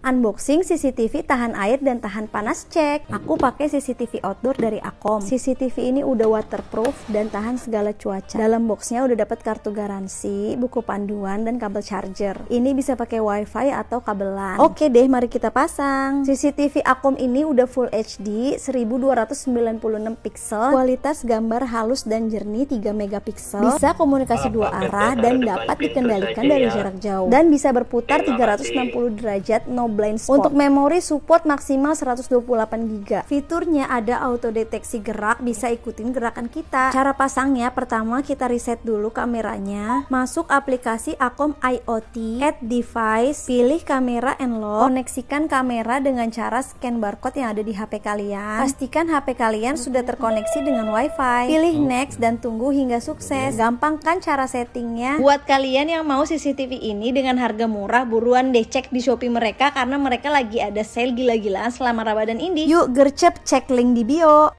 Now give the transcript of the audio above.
Unboxing CCTV tahan air dan tahan panas cek. Aku pakai CCTV outdoor dari Akom. CCTV ini udah waterproof dan tahan segala cuaca. Dalam boxnya udah dapat kartu garansi, buku panduan dan kabel charger. Ini bisa pakai wifi atau kabel LAN. Oke deh, mari kita pasang. CCTV Akom ini udah full HD 1296 pixel, kualitas gambar halus dan jernih 3 megapiksel, bisa komunikasi dua arah dan dapat dikendalikan dari ya. jarak jauh dan bisa berputar 360 derajat no blind spot. Untuk memori support maksimal 128 GB. Fiturnya ada auto deteksi gerak, bisa ikutin gerakan kita. Cara pasangnya pertama kita reset dulu kameranya, masuk aplikasi Akom IoT, add device, pilih kamera and lock, koneksikan kamera dengan cara scan barcode yang ada di HP kalian. Pastikan HP kalian sudah terkoneksi dengan WiFi. Pilih next dan tunggu hingga sukses. Gampang kan cara settingnya? Buat kalian yang mau CCTV ini dengan harga murah, buruan deh cek di Shopee mereka karena mereka lagi ada sale gila-gilaan selama Ramadan ini. Yuk gercep cek link di bio.